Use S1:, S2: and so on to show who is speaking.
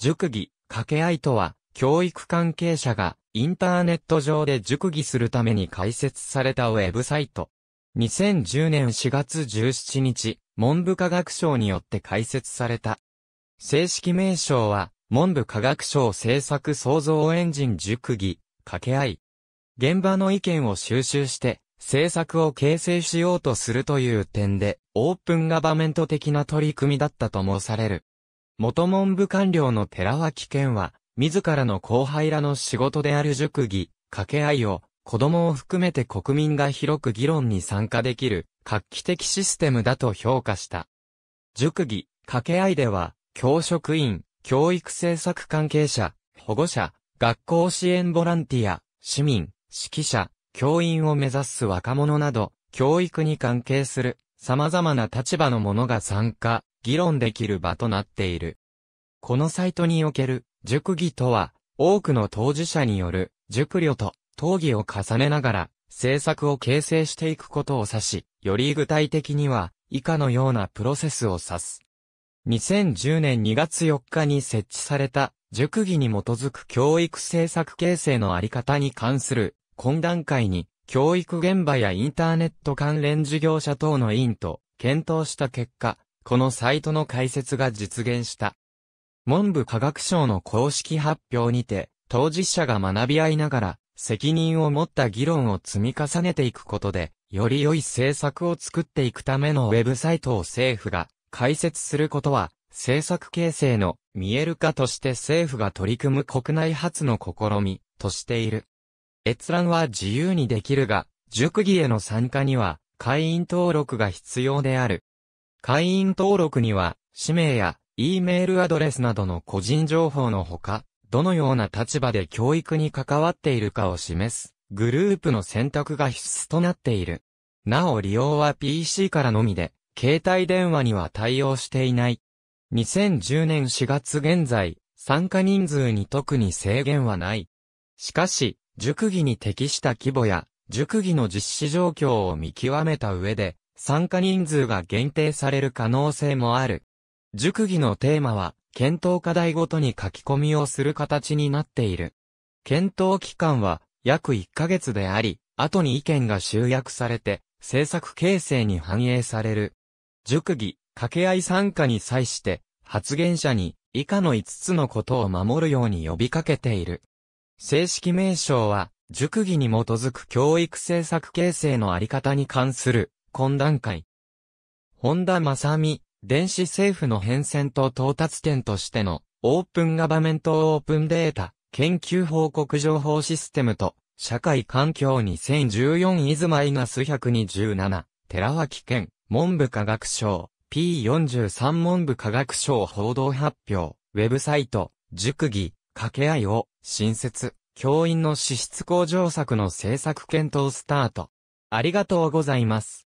S1: 熟議、掛け合いとは、教育関係者がインターネット上で熟議するために開設されたウェブサイト。2010年4月17日、文部科学省によって開設された。正式名称は、文部科学省政策創造エンジン熟議、掛け合い。現場の意見を収集して、政策を形成しようとするという点で、オープンガバメント的な取り組みだったともされる。元文部官僚の寺脇健は、自らの後輩らの仕事である塾議、掛け合いを、子供を含めて国民が広く議論に参加できる、画期的システムだと評価した。塾議、掛け合いでは、教職員、教育政策関係者、保護者、学校支援ボランティア、市民、指揮者、教員を目指す若者など、教育に関係する、様々な立場の者が参加、議論できる場となっている。このサイトにおける熟議とは、多くの当事者による熟慮と討議を重ねながら政策を形成していくことを指し、より具体的には以下のようなプロセスを指す。2010年2月4日に設置された熟議に基づく教育政策形成のあり方に関する懇談会に教育現場やインターネット関連事業者等の委員と検討した結果、このサイトの開設が実現した。文部科学省の公式発表にて、当事者が学び合いながら、責任を持った議論を積み重ねていくことで、より良い政策を作っていくためのウェブサイトを政府が開設することは、政策形成の見える化として政府が取り組む国内初の試みとしている。閲覧は自由にできるが、熟議への参加には会員登録が必要である。会員登録には、氏名や、E メールアドレスなどの個人情報のほか、どのような立場で教育に関わっているかを示す、グループの選択が必須となっている。なお利用は PC からのみで、携帯電話には対応していない。2010年4月現在、参加人数に特に制限はない。しかし、塾議に適した規模や、塾議の実施状況を見極めた上で、参加人数が限定される可能性もある。塾議のテーマは、検討課題ごとに書き込みをする形になっている。検討期間は約1ヶ月であり、後に意見が集約されて、政策形成に反映される。塾議、掛け合い参加に際して、発言者に以下の5つのことを守るように呼びかけている。正式名称は、塾議に基づく教育政策形成のあり方に関する懇談会。本田正美、電子政府の変遷と到達点としての、オープンガバメントオープンデータ、研究報告情報システムと、社会環境2014イズマイナス127、寺脇県、文部科学省、P43 文部科学省報道発表、ウェブサイト、塾議、掛け合いを、新設、教員の資質向上策の政策検討スタート。ありがとうございます。